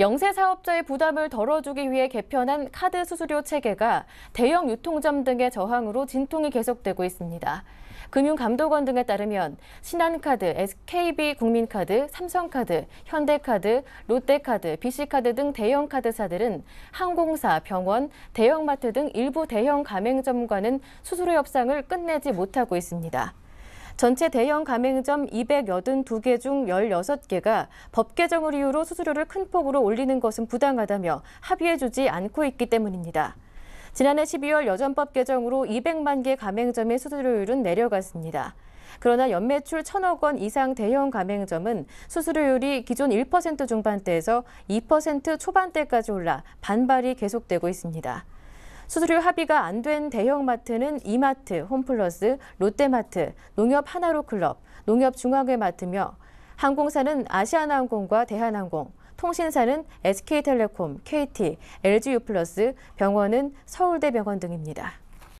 영세 사업자의 부담을 덜어주기 위해 개편한 카드 수수료 체계가 대형 유통점 등의 저항으로 진통이 계속되고 있습니다. 금융감독원 등에 따르면 신한카드, SKB 국민카드, 삼성카드, 현대카드, 롯데카드, BC카드 등 대형 카드사들은 항공사, 병원, 대형마트 등 일부 대형 가맹점과는 수수료 협상을 끝내지 못하고 있습니다. 전체 대형 가맹점 282개 중 16개가 법 개정을 이유로 수수료를 큰 폭으로 올리는 것은 부당하다며 합의해주지 않고 있기 때문입니다. 지난해 12월 여전법 개정으로 200만 개 가맹점의 수수료율은 내려갔습니다. 그러나 연매출 1천억 원 이상 대형 가맹점은 수수료율이 기존 1% 중반대에서 2% 초반대까지 올라 반발이 계속되고 있습니다. 수수료 합의가 안 된 대형마트는 이마트, 홈플러스, 롯데마트, 농협 하나로클럽, 농협중앙회 마트며 항공사는 아시아나항공과 대한항공, 통신사는 SK텔레콤, KT, LG유플러스, 병원은 서울대병원 등입니다.